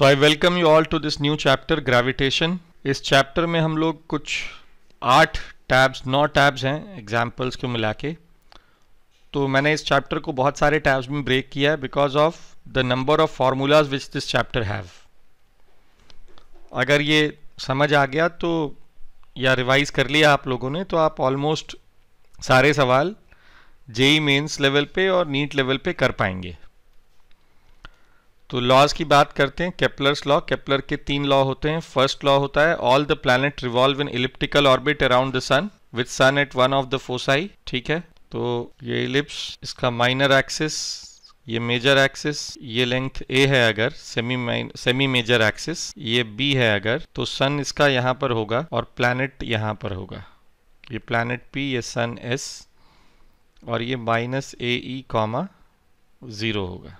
So I welcome you all to this new chapter gravitation इस chapter में हम लोग कुछ आठ टैब्स नौ टैब्स हैं एग्जाम्पल्स को मिला के तो मैंने इस चैप्टर को बहुत सारे टैब्स में ब्रेक किया है because of the number of formulas which this chapter have अगर ये समझ आ गया तो या रिवाइज कर लिया आप लोगों ने तो आप ऑलमोस्ट सारे सवाल जेई मेन्स लेवल पे और नीट लेवल पे कर पाएंगे तो लॉज की बात करते हैं कैप्लर्स लॉ केपलर के तीन लॉ होते हैं फर्स्ट लॉ होता है all the planet revolve in elliptical orbit around the sun with sun at one of the foci ठीक है तो ये इलिप्स इसका माइनर एक्सिस ये मेजर एक्सिस ये लेंथ ए है अगर सेमी सेमी मेजर एक्सिस ये बी है अगर तो सन इसका यहाँ पर होगा और प्लैनेट यहाँ पर होगा ये प्लैनेट पी ये सन एस और ये minus A E comma zero होगा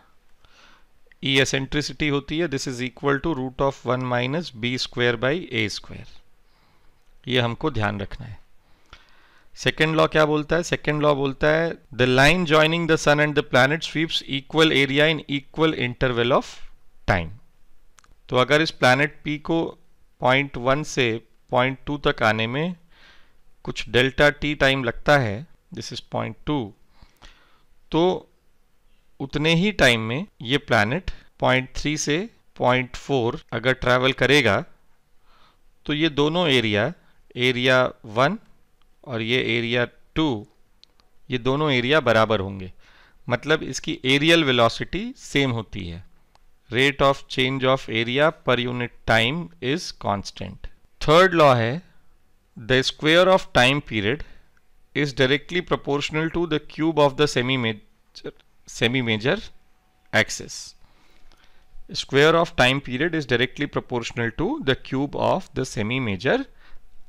ई e एसेंट्रिसिटी होती है this is equal to root of one minus B square by A square ये हमको ध्यान रखना है सेकेंड लॉ क्या बोलता है सेकेंड लॉ बोलता है the line joining the sun and the planet sweeps equal area in equal interval of time तो अगर इस प्लानट पी को पॉइंट वन से पॉइंट टू तक आने में कुछ डेल्टा टी टाइम लगता है दिस इज पॉइंट टू तो उतने ही टाइम में ये प्लानट पॉइंट थ्री से पॉइंट फोर अगर ट्रैवल करेगा तो ये दोनों एरिया एरिया वन और ये एरिया टू ये दोनों एरिया बराबर होंगे मतलब इसकी एरियल वेलोसिटी सेम होती है rate of change of area per unit time is constant third law है the square of time period is directly proportional to the cube of the semi major semi major axis square of time period is directly proportional to the cube of the semi major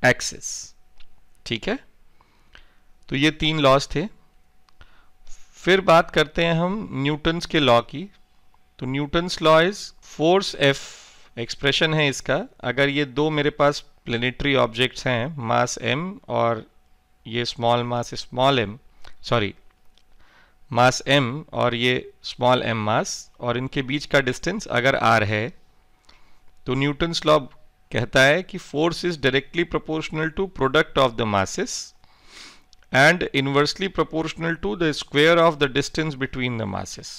axis ठीक है तो ये तीन laws थे फिर बात करते हैं हम न्यूटन्स के लॉ की तो Newton's law is force F expression है इसका अगर ये दो मेरे पास प्लेनेटरी ऑब्जेक्ट्स हैं मास एम और ये small mass small M sorry mass M और ये स्मॉल एम मास और इनके बीच का डिस्टेंस अगर आर है तो न्यूटन स्लॉब कहता है कि force is directly proportional to product of the masses and inversely proportional to the square of the distance between the masses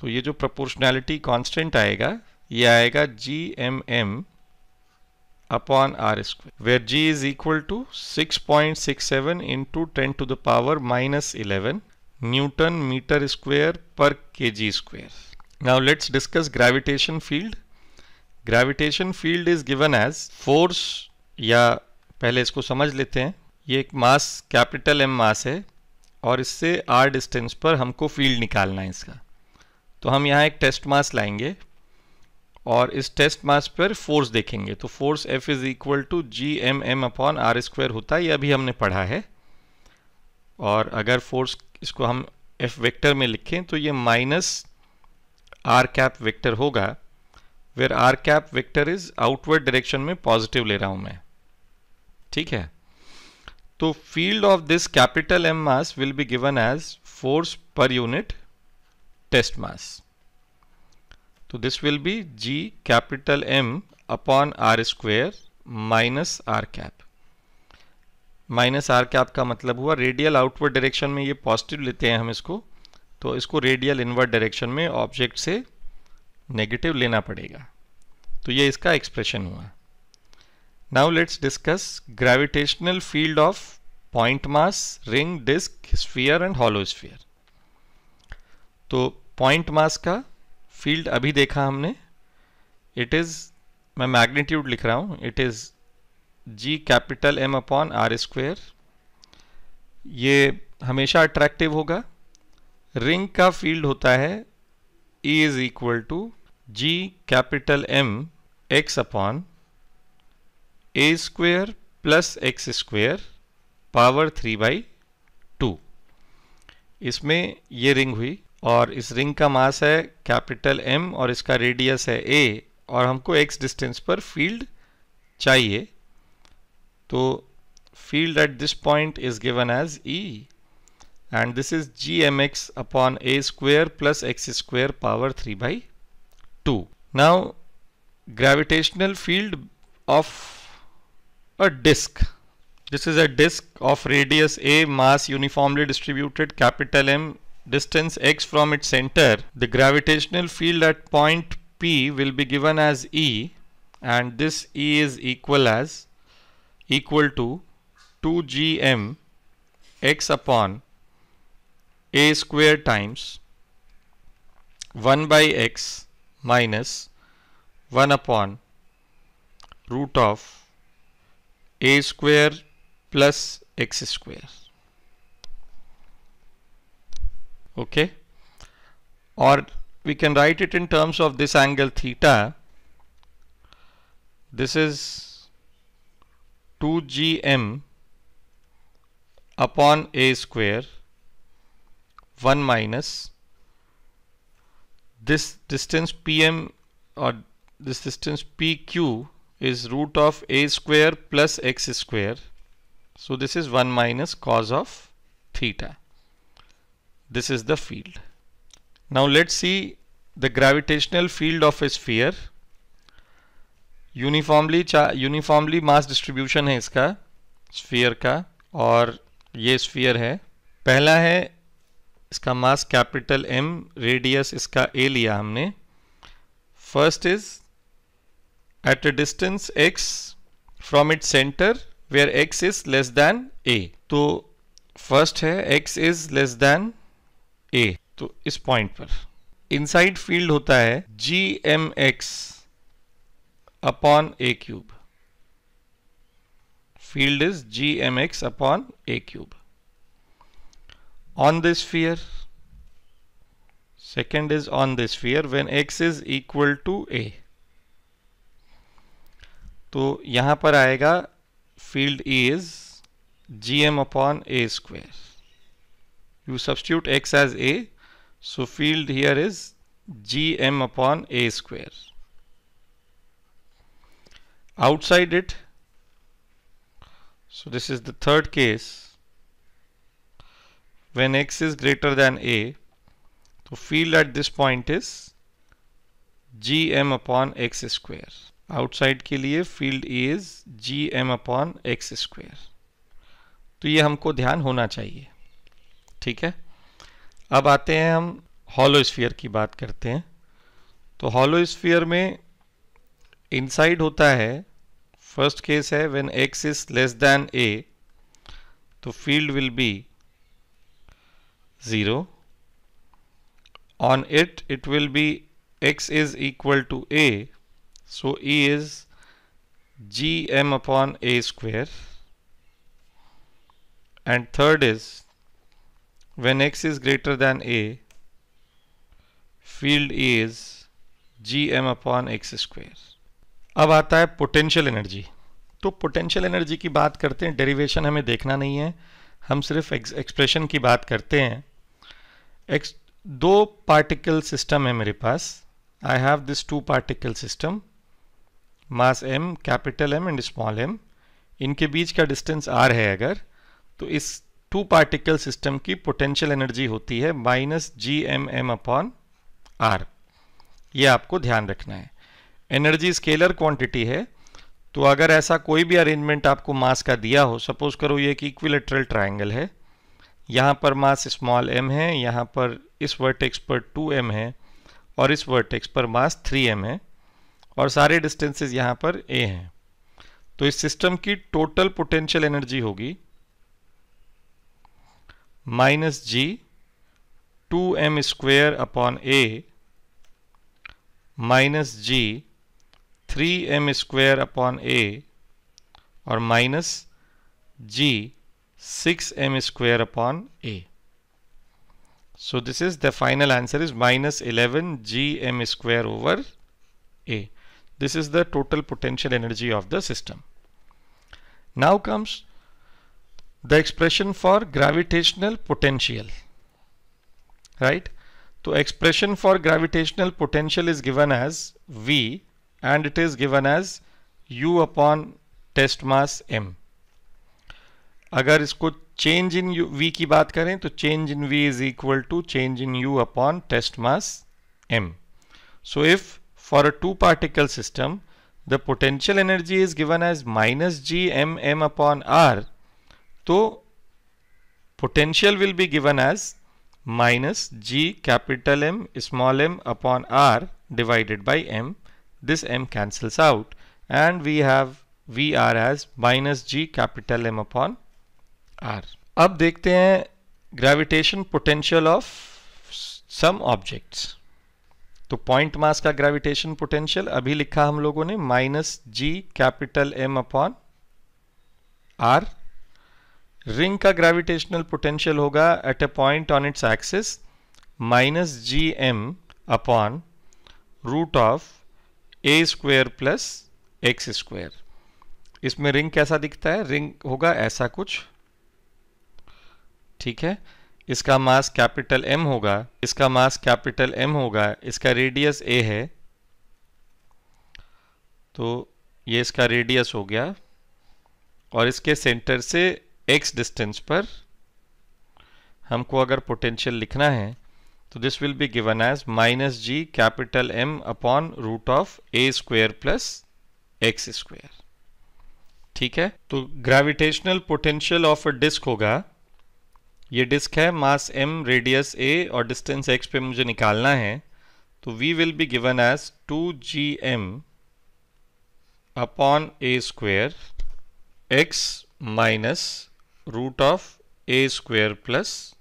तो ये जो प्रोपोर्शनैलिटी कॉन्स्टेंट आएगा ये आएगा G M M upon r square where g is equal to 6.67 into 10 to the power minus 11 newton meter square per kg square. Now let's discuss gravitation field. Gravitation field is given as force या पहले इसको समझ लेते हैं ये एक mass capital M मास है और इससे आर डिस्टेंस पर हमको फील्ड निकालना है इसका तो हम यहाँ एक टेस्ट मास लाएंगे और इस टेस्ट मास पर फोर्स देखेंगे तो force F is equal to G M M upon R square होता है ये अभी हमने पढ़ा है और अगर फोर्स इसको हम एफ वेक्टर में लिखें तो ये माइनस आर कैप वेक्टर होगा where R cap vector is outward direction में पॉजिटिव ले रहा हूं मैं ठीक है तो field of this capital M mass will be given as force per unit test mass तो this will be G capital M upon are square minus R cap minus R cap का मतलब हुआ रेडियल आउटवर्ड डायरेक्शन में ये positive लेते हैं हम इसको तो इसको रेडियल इनवर्ड डायरेक्शन में ऑब्जेक्ट से नेगेटिव लेना पड़ेगा तो ये इसका एक्सप्रेशन हुआ now let's discuss gravitational field of point mass ring disc sphere and hollow sphere तो पॉइंट मास का फील्ड अभी देखा हमने इट इज़ मैं मैग्नीट्यूड लिख रहा हूँ it is G capital M upon are square ये हमेशा अट्रैक्टिव होगा रिंग का फील्ड होता है E is equal to G capital M X upon A square plus x square power three by two इसमें ये रिंग हुई और इस रिंग का मास है कैपिटल एम और इसका रेडियस है ए और हमको एक्स डिस्टेंस पर फील्ड चाहिए तो field at this point is given as E and this is G M X upon A square plus x square power three by two now gravitational field of a disc this is a disc of radius A mass uniformly distributed capital M distance x from its center, the gravitational field at point P will be given as E and this E is equal as equal to 2gm x upon a square times 1 by x minus 1 upon root of a square plus x square. okay or we can write it in terms of this angle theta this is 2gm upon a square 1 minus this distance pm or this distance pq is root of a square plus x square so this is 1 minus cos of theta This is the field. Now let's see the gravitational field of a sphere. Uniformly uniformly mass distribution है इसका sphere का और ये sphere है पहला है इसका mass capital M radius इसका ए लिया हमने first is at a distance X from it centre where X is less than A तो फर्स्ट है X is less than A तो इस पॉइंट पर इनसाइड फील्ड होता है G M X upon A cube field is G M X upon A cube on this sphere second is on this sphere when X is equal to A तो यहां पर आएगा field is G M upon A square you substitute x as a so field here is gm upon a square outside it so this is the third case when x is greater than a so field at this point is gm upon x square outside ke liye field is G M upon X square तो ये हमको ध्यान होना चाहिए ठीक है अब आते हैं हम हॉलो स्फीयर की बात करते हैं तो हॉलो स्फीयर में इनसाइड होता है फर्स्ट केस है when X is less than A तो field will be zero on it it will be X is equal to A so E is G M upon A square and third is when x is greater than a field is G M upon X square अब आता है potential energy तो potential energy की बात करते हैं derivation हमें देखना नहीं है हम सिर्फ एक्सप्रेशन की बात करते हैं एक्स दो पार्टिकल सिस्टम है मेरे पास I have this two particle system mass M capital M and small M इनके बीच का डिस्टेंस आर है अगर तो इस टू पार्टिकल सिस्टम की पोटेंशियल एनर्जी होती है minus G M M upon R ये आपको ध्यान रखना है एनर्जी स्केलर क्वांटिटी है तो अगर ऐसा कोई भी अरेंजमेंट आपको मास का दिया हो सपोज करो ये एक इक्विलेटरल ट्राइंगल है यहाँ पर मास स्मॉल एम है यहाँ पर इस वर्टेक्स पर टू एम है और इस वर्टेक्स पर मास थ्री एम है और सारे डिस्टेंसेस यहाँ पर ए हैं तो इस सिस्टम की टोटल पोटेंशियल एनर्जी होगी minus g 2m square upon a minus g 3m square upon a or minus g 6m square upon a. So this is the final answer is minus 11 gm square over a. This is the total potential energy of the system. Now comes the expression for gravitational potential right तो expression for gravitational potential is given as V and it is given as U upon test mass M अगर इसको change in V की बात करें तो change in V is equal to change in U upon test mass M so if for a two particle system the potential energy is given as minus G M M upon are तो potential will be given as minus G capital M small m upon r divided by m this m cancels out and we have V r as minus G capital M upon r अब देखते हैं gravitation potential of some objects तो point mass का gravitation potential अभी लिखा हम लोगों ने minus G capital M upon r ring का ग्रेविटेशनल पोटेंशियल होगा at a point on its axis minus G M upon root of a square plus x square इसमें रिंग कैसा दिखता है रिंग होगा ऐसा कुछ ठीक है इसका मास कैपिटल एम होगा इसका मास कैपिटल एम होगा इसका रेडियस ए है तो ये इसका रेडियस हो गया और इसके सेंटर से एक्स डिस्टेंस पर हमको अगर पोटेंशियल लिखना है तो this will be given as minus G capital M upon root of a square plus x square ठीक है तो gravitational potential of a disc होगा ये डिस्क है मास एम रेडियस ए और डिस्टेंस एक्स पे मुझे निकालना है तो we will be given as two G M upon A square x minus root of a square plus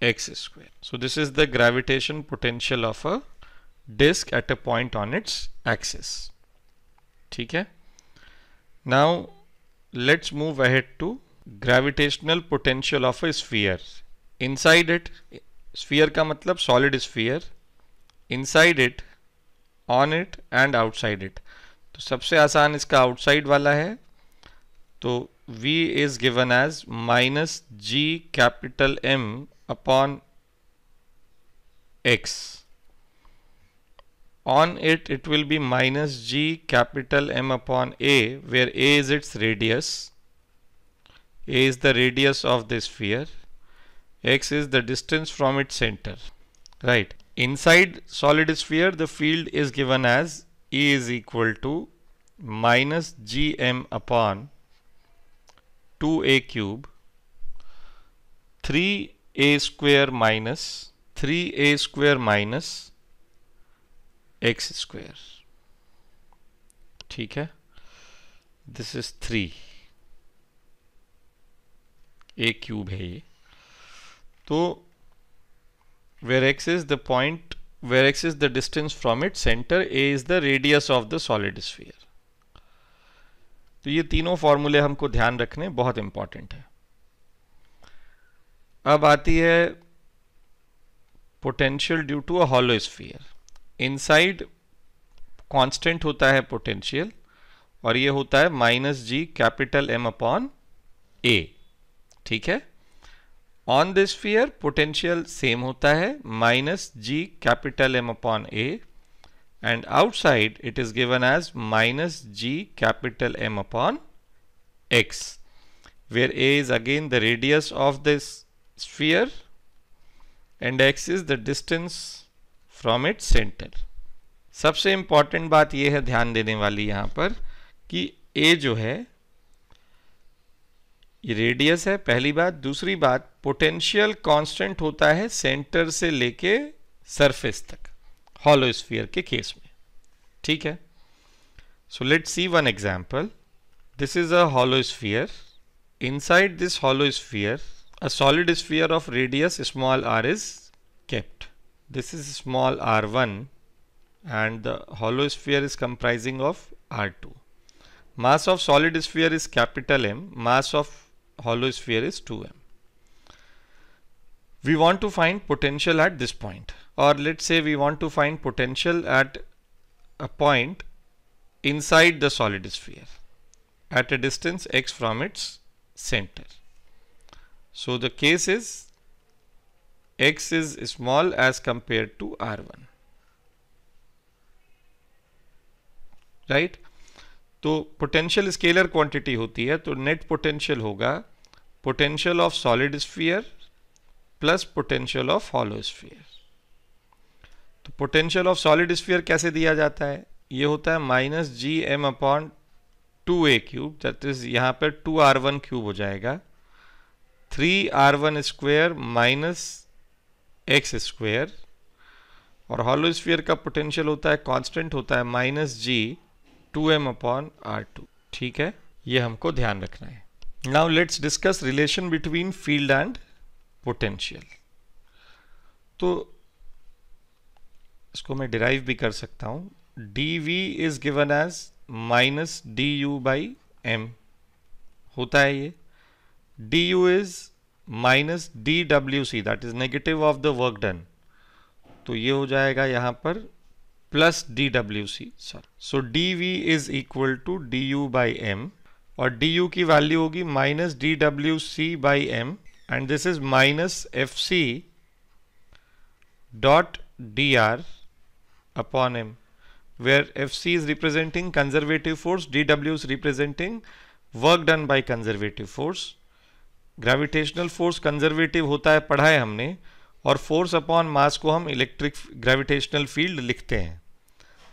x square. So this is the gravitation potential of a disk at a point on its axis. ठीक है Now let's move ahead to gravitational potential of a sphere. Inside it, sphere का मतलब solid sphere. Inside it, on it and outside it. तो सबसे आसान इसका outside वाला है So V is given as minus G capital M upon X. On it, it will be minus G capital M upon A, where A is its radius. A is the radius of the sphere. X is the distance from its center. Right. Inside solid sphere, the field is given as E is equal to minus Gm upon two a cube three a square minus three a square minus x square ठीक है this is three a cube है ये तो where x is the point where x is the distance from it centre a is the radius of the solid sphere तो ये तीनों फॉर्मूले हमको ध्यान रखने बहुत इंपॉर्टेंट है अब आती है potential due to a hollow sphere inside constant होता है पोटेंशियल और ये होता है minus G capital M upon a ठीक है on this sphere potential same होता है minus G capital M upon a and outside it is given as minus g capital M upon x where a is again the radius of this sphere and x is the distance from its center. सबसे important बात यह है ध्यान देने वाली यहां पर कि a जो है ये रेडियस है पहली बात दूसरी बात पोटेंशियल कांस्टेंट होता है सेंटर से लेके सरफेस तक हॉलो स्फीयर के केस में ठीक है so let see one example this is a inside this hollow sphere a solid sphere of radius small r is kept this is small r1 and the hollow sphere is comprising of r2 mass of solid sphere is capital m mass of hollow sphere is 2m we want to find potential at this point or let's say we want to find potential at a point inside the solid sphere at a distance x from its center. So the case is x is small as compared to r1 right So potential scalar quantity. होती है तो net potential होगा potential of solid sphere plus potential of hollow sphere. तो potential of solid sphere कैसे दिया जाता है ये होता है minus G M upon two a cube that is यहाँ पर टू आर वन क्यूब हो जाएगा three r one square minus x square और हॉलो स्फीयर का पोटेंशियल होता है कांस्टेंट होता है minus G two M upon r two ठीक है ये हमको ध्यान रखना है now let's discuss relation between field and potential तो इसको मैं डिराइव भी कर सकता हूँ d V is given as minus d U by m होता है ये d U is minus d W C that is negative of the work done तो ये हो जाएगा यहाँ पर plus d W C sir so d V is equal to d U by m और डी यू की value होगी minus d W C by m and this is minus F C dot d r upon m where fc is representing conservative force dw is representing work done by conservative force gravitational force conservative होता है पढ़ा है हमने और force upon mass को हम electric gravitational field लिखते हैं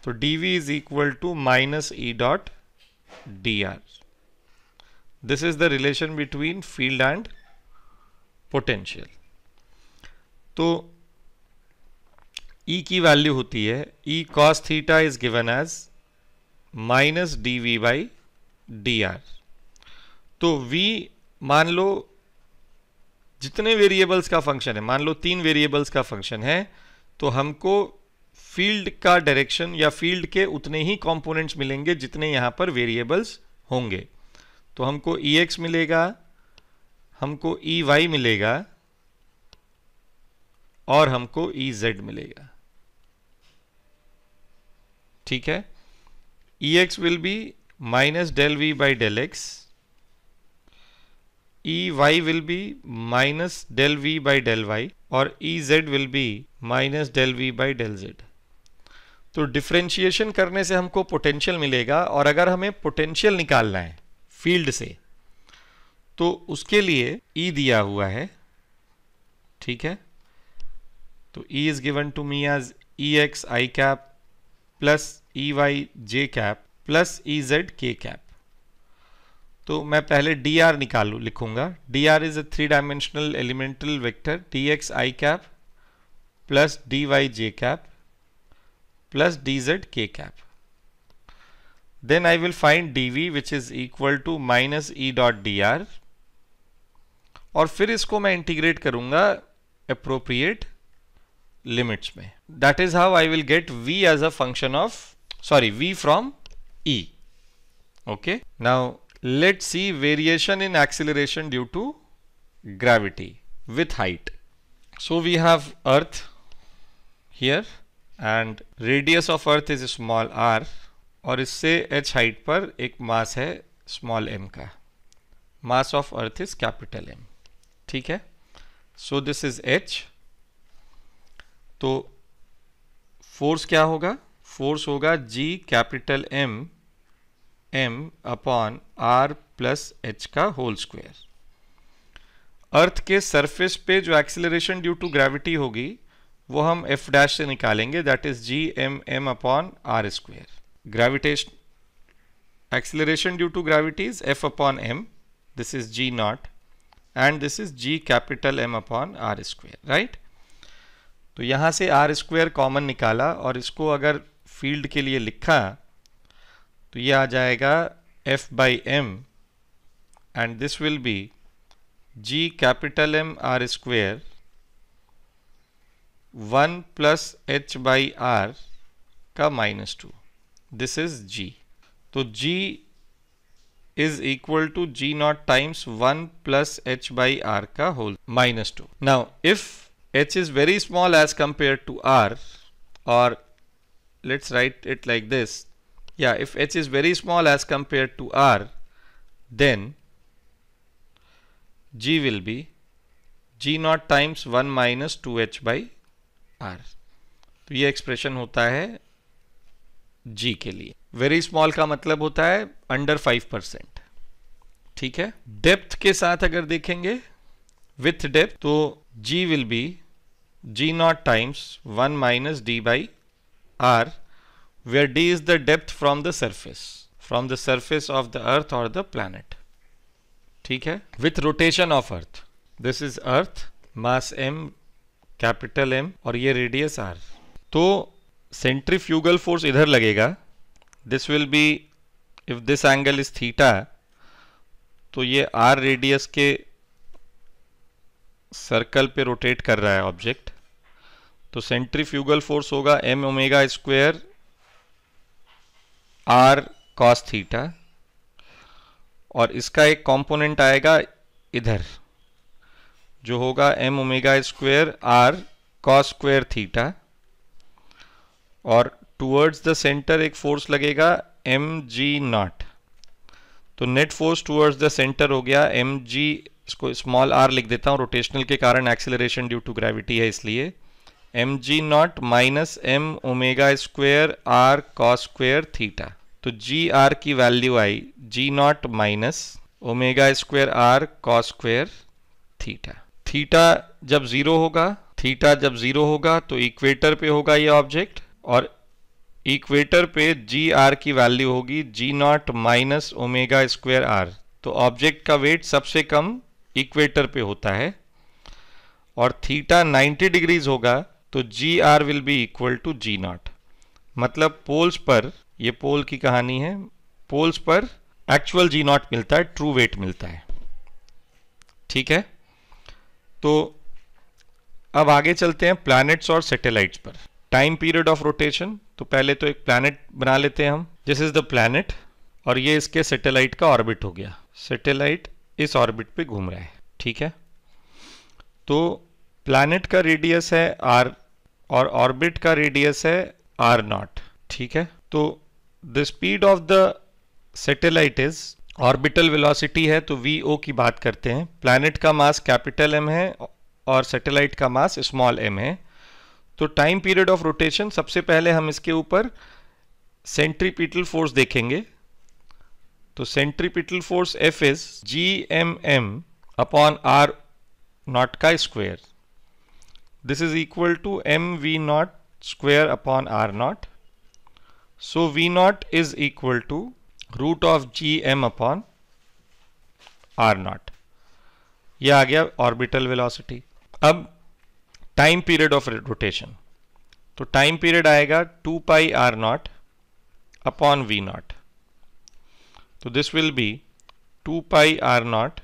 तो d V is equal to minus E dot d r this is the relation between field and potential तो ई e की वैल्यू होती है E cos theta is given as minus d V by d r तो v मान लो जितने variables का function है मान लो तीन वेरिएबल्स का फंक्शन है तो हमको फील्ड का डायरेक्शन या फील्ड के उतने ही कंपोनेंट्स मिलेंगे जितने यहां पर वेरिएबल्स होंगे तो हमको ई एक्स मिलेगा हमको ई वाई मिलेगा और हमको ई जेड मिलेगा ठीक है E x will be minus del V by del x E y will be minus del V by del y और E z will be minus del V by del z तो differentiation करने से हमको potential मिलेगा और अगर हमें potential निकालना है फील्ड से तो उसके लिए ई e दिया हुआ है ठीक है तो E is given to me as E x i cap plus E y j cap plus E z k cap तो मैं पहले डी आर निकालू लिखूंगा d r is a three dimensional elemental vector d x i cap plus d y j cap plus d z k cap then I will find d V which is equal to minus E dot d r और फिर इसको मैं integrate करूंगा appropriate limits में that is how I will get V as a function of sorry V from E. Okay. Now let's see variation in acceleration due to gravity with height. So we have Earth here and radius of Earth is small r और इससे h height पर एक मास है small m का mass of earth is capital m ठीक है so this is h तो force क्या होगा फोर्स होगा G capital M M upon r plus h का होल स्क्वायर अर्थ के सरफेस पे जो एक्सिलरेशन ड्यू टू ग्रेविटी होगी वो हम एफ डैश से निकालेंगे that is G M M upon are square gravitation acceleration due to gravity is F upon m this is g naught and this is G capital M upon are square right तो यहां से are square common निकाला और इसको अगर field के लिए लिखा तो ये आ जाएगा F by m and this will be G capital M r square one plus h by r का minus two this is g तो g is equal to g naught times one plus h by r का whole minus two now if h is very small as compare to r और let's write it like this yeah if h is very small as compared to r then g will be g naught times 1 minus 2h by r तो ये expression होता है g के लिए very small का मतलब होता है अंडर 5 परसेंट ठीक है डेप्थ के साथ अगर देखेंगे विथ डेप्थ तो g will be g naught times 1 minus d by are where d is the depth from the surface from the surface of the earth or the planet theek hai with rotation of earth this is earth mass m capital m aur ye radius r to centrifugal force idhar lagega this will be if this angle is theta तो ये r radius के circle पे rotate कर रहा है object तो centrifugal force होगा m omega square r cos theta और इसका एक कंपोनेंट आएगा इधर जो होगा m omega square r cos square theta और टुवर्ड्स द सेंटर एक फोर्स लगेगा एम जी नॉट तो net force towards the centre हो गया एम जी इसको स्मॉल आर लिख देता हूँ रोटेशनल के कारण एक्सेलरेशन ड्यू टू ग्रेविटी है इसलिए m g naught minus m omega square r cos square theta तो जी आर की वैल्यू आई g naught minus omega square r cos square theta theta जब जीरो होगा थीटा जब जीरो होगा तो इक्वेटर पे होगा ये ऑब्जेक्ट और इक्वेटर पे जी आर की वैल्यू होगी g naught minus omega square r तो ऑब्जेक्ट का वेट सबसे कम इक्वेटर पे होता है और थीटा 90 डिग्रीज होगा तो g r will be equal to g naught मतलब पोल्स पर ये पोल की कहानी है पोल्स पर एक्चुअल जी नॉट मिलता है ट्रू वेट मिलता है ठीक है तो अब आगे चलते हैं प्लैनेट्स और सैटेलाइट्स पर टाइम पीरियड ऑफ रोटेशन तो पहले तो एक प्लैनेट बना लेते हैं हम दिस इज द प्लैनेट और ये इसके सैटेलाइट का ऑर्बिट हो गया सैटेलाइट इस ऑर्बिट पे घूम रहा है ठीक है तो प्लैनेट का रेडियस है आर और ऑर्बिट का रेडियस है आर नॉट ठीक है तो the speed of the satellite is orbital velocity है तो वी ओ की बात करते हैं प्लैनेट का मास कैपिटल एम है और सेटेलाइट का मास स्मॉल एम है तो टाइम पीरियड ऑफ रोटेशन सबसे पहले हम इसके ऊपर सेंट्रीपिटल फोर्स देखेंगे तो centripetal force F is G M M upon r naught का square this is equal to mv naught square upon r naught so v naught is equal to root of gm upon r naught आ गया orbital velocity अब time period of rotation तो time period आएगा two pi r naught upon v naught तो this will be two pi r naught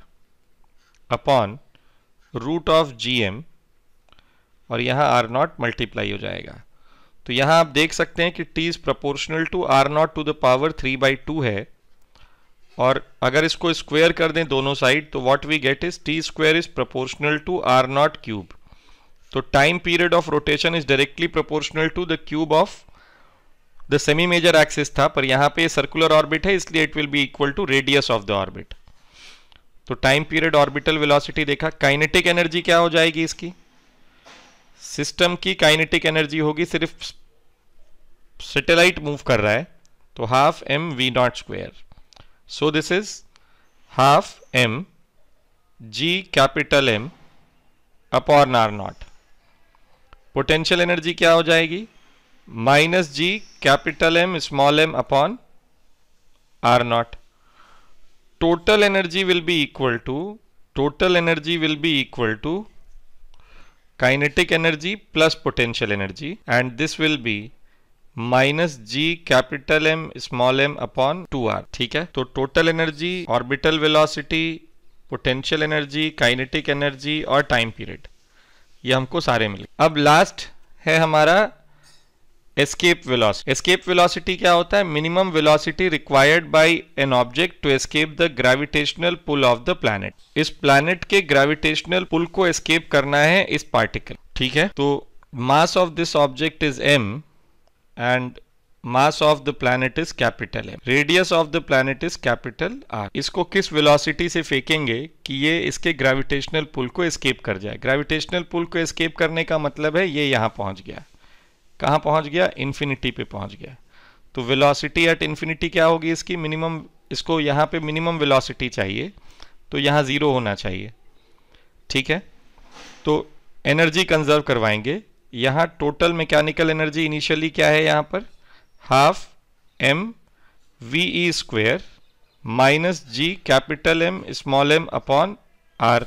upon root of gm और यहाँ are not multiply हो जाएगा तो यहाँ आप देख सकते हैं कि T is proportional to r naught to the power three by two है और अगर इसको स्क्वायर कर दें दोनों साइड तो what we get is T square is proportional to r naught cube तो time period of rotation is directly proportional to the cube of the semi major axis था पर यहाँ पे सर्कुलर ऑर्बिट है इसलिए it will be equal to radius of the orbit तो time period orbital velocity देखा kinetic energy क्या हो जाएगी इसकी सिस्टम की काइनेटिक एनर्जी होगी सिर्फ सेटेलाइट मूव कर रहा है तो half M v naught square so this is half m G capital M upon r naught potential energy क्या हो जाएगी minus G capital M small m upon r naught total energy will be equal to total energy will be equal to kinetic energy plus potential energy and this will be minus G capital M small m upon two r ठीक है तो total energy orbital velocity potential energy kinetic energy और time period ये हमको सारे मिले अब last है हमारा एस्केप वेलोसिटी एस्केप वेलोसिटी क्या होता है minimum velocity required by an object to escape the gravitational pull of the planet इस प्लैनेट के ग्रेविटेशनल पुल को एस्केप करना है इस पार्टिकल ठीक है तो mass of this object is m and mass of the planet is capital M radius of the planet is capital R इसको किस वेलोसिटी से फेंकेंगे कि ये इसके ग्रेविटेशनल पुल को एस्केप कर जाए ग्रेविटेशनल पुल को एस्केप करने का मतलब है ये यहां पहुंच गया कहाँ पहुँच गया इन्फिनिटी पे पहुँच गया तो वेलोसिटी एट इन्फिनिटी क्या होगी इसकी मिनिमम इसको यहाँ पे मिनिमम वेलोसिटी चाहिए तो यहाँ ज़ीरो होना चाहिए ठीक है तो एनर्जी कंजर्व करवाएंगे यहाँ टोटल मैकेनिकल एनर्जी इनिशियली क्या है यहाँ पर half M v e square minus G capital M small m upon r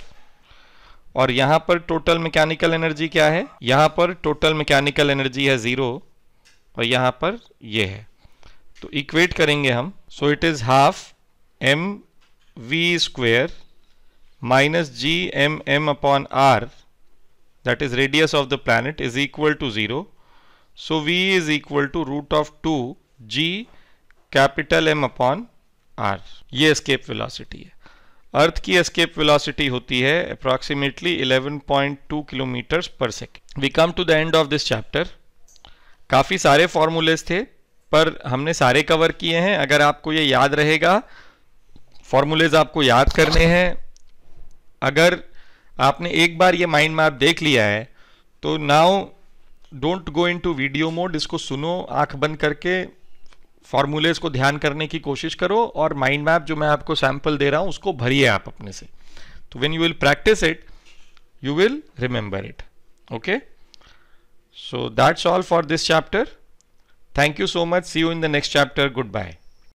और यहां पर टोटल मैकेनिकल एनर्जी क्या है यहां पर टोटल मैकेनिकल एनर्जी है ज़ीरो और यहां पर ये है तो इक्वेट करेंगे हम so it is half M V square minus G M M upon R that is radius of the planet is equal to zero so V is equal to root of two G capital M upon R ये escape velocity है earth की escape velocity होती है approximately 11.2 kilometres per second we come to the end of this chapter काफ़ी सारे formulas थे पर हमने सारे कवर किए हैं अगर आपको ये याद रहेगा फॉर्मूलेज आपको याद करने हैं अगर आपने एक बार ये माइंड मैप देख लिया है तो now don't go into video mode इसको सुनो आंख बंद करके फार्मूलेज को ध्यान करने की कोशिश करो और माइंड मैप जो मैं आपको सैंपल दे रहा हूं उसको भरिए आप अपने से तो when you will practice it you will remember it okay so that's all for this chapter thank you so much see you in the next chapter good bye